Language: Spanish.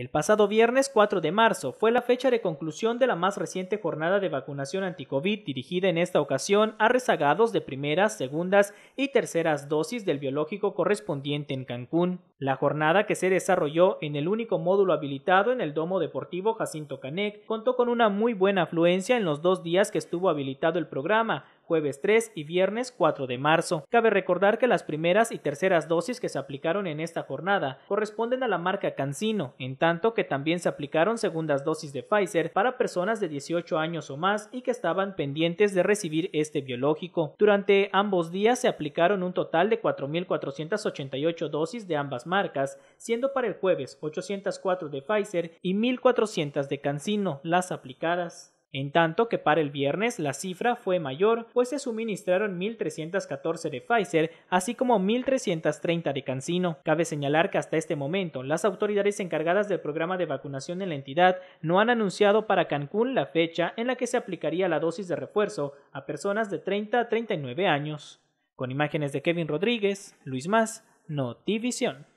El pasado viernes 4 de marzo fue la fecha de conclusión de la más reciente jornada de vacunación anticovid dirigida en esta ocasión a rezagados de primeras, segundas y terceras dosis del biológico correspondiente en Cancún. La jornada que se desarrolló en el único módulo habilitado en el Domo Deportivo Jacinto Canec contó con una muy buena afluencia en los dos días que estuvo habilitado el programa, jueves 3 y viernes 4 de marzo. Cabe recordar que las primeras y terceras dosis que se aplicaron en esta jornada corresponden a la marca Cancino, en tanto que también se aplicaron segundas dosis de Pfizer para personas de 18 años o más y que estaban pendientes de recibir este biológico. Durante ambos días se aplicaron un total de 4.488 dosis de ambas marcas, siendo para el jueves 804 de Pfizer y 1.400 de Cancino las aplicadas en tanto que para el viernes la cifra fue mayor, pues se suministraron 1.314 de Pfizer, así como 1.330 de Cancino. Cabe señalar que hasta este momento las autoridades encargadas del programa de vacunación en la entidad no han anunciado para Cancún la fecha en la que se aplicaría la dosis de refuerzo a personas de 30 a 39 años. Con imágenes de Kevin Rodríguez, Luis Más, Notivisión.